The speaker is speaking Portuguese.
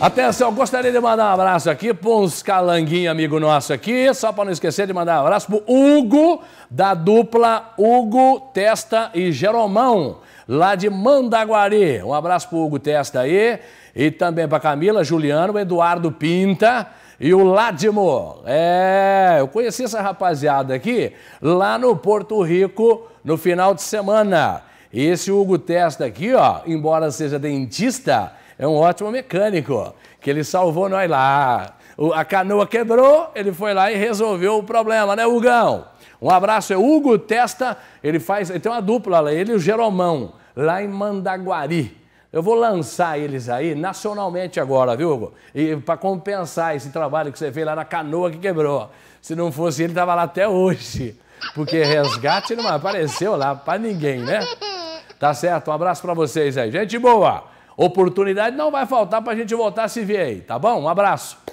Atenção, gostaria de mandar um abraço aqui para uns calanguinhos, amigo nosso aqui, só para não esquecer de mandar um abraço para Hugo, da dupla Hugo Testa e Jeromão, lá de Mandaguari. Um abraço para Hugo Testa aí, e também para Camila, Juliano, Eduardo Pinta e o Ládimo. É, eu conheci essa rapaziada aqui lá no Porto Rico no final de semana. E esse Hugo Testa aqui, ó, embora seja dentista, é um ótimo mecânico, que ele salvou nós lá. a canoa quebrou, ele foi lá e resolveu o problema, né, Hugão? Um abraço, é Hugo Testa, ele faz, ele tem uma dupla lá, ele e o Jeromão, lá em Mandaguari. Eu vou lançar eles aí nacionalmente agora, viu, Hugo? E para compensar esse trabalho que você fez lá na canoa que quebrou. Se não fosse ele, tava lá até hoje. Porque resgate não apareceu lá para ninguém, né? Tá certo? Um abraço para vocês aí. Gente boa! Oportunidade não vai faltar para a gente voltar a se ver aí, tá bom? Um abraço.